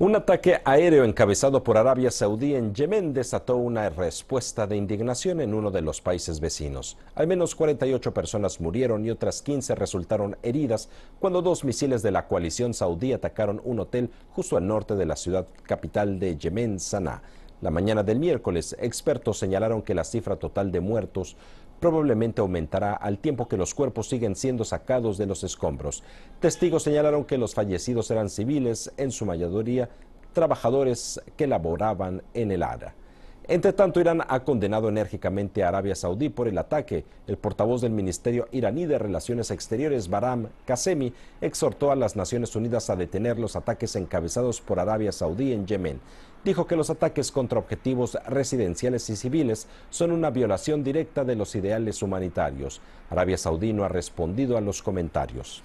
Un ataque aéreo encabezado por Arabia Saudí en Yemen desató una respuesta de indignación en uno de los países vecinos. Al menos 48 personas murieron y otras 15 resultaron heridas cuando dos misiles de la coalición saudí atacaron un hotel justo al norte de la ciudad capital de Yemen, Sanaa. La mañana del miércoles, expertos señalaron que la cifra total de muertos probablemente aumentará al tiempo que los cuerpos siguen siendo sacados de los escombros. Testigos señalaron que los fallecidos eran civiles, en su mayoría trabajadores que laboraban en el ARA. Entre tanto, Irán ha condenado enérgicamente a Arabia Saudí por el ataque. El portavoz del Ministerio iraní de Relaciones Exteriores, Baram Kasemi, exhortó a las Naciones Unidas a detener los ataques encabezados por Arabia Saudí en Yemen dijo que los ataques contra objetivos residenciales y civiles son una violación directa de los ideales humanitarios. Arabia Saudí no ha respondido a los comentarios.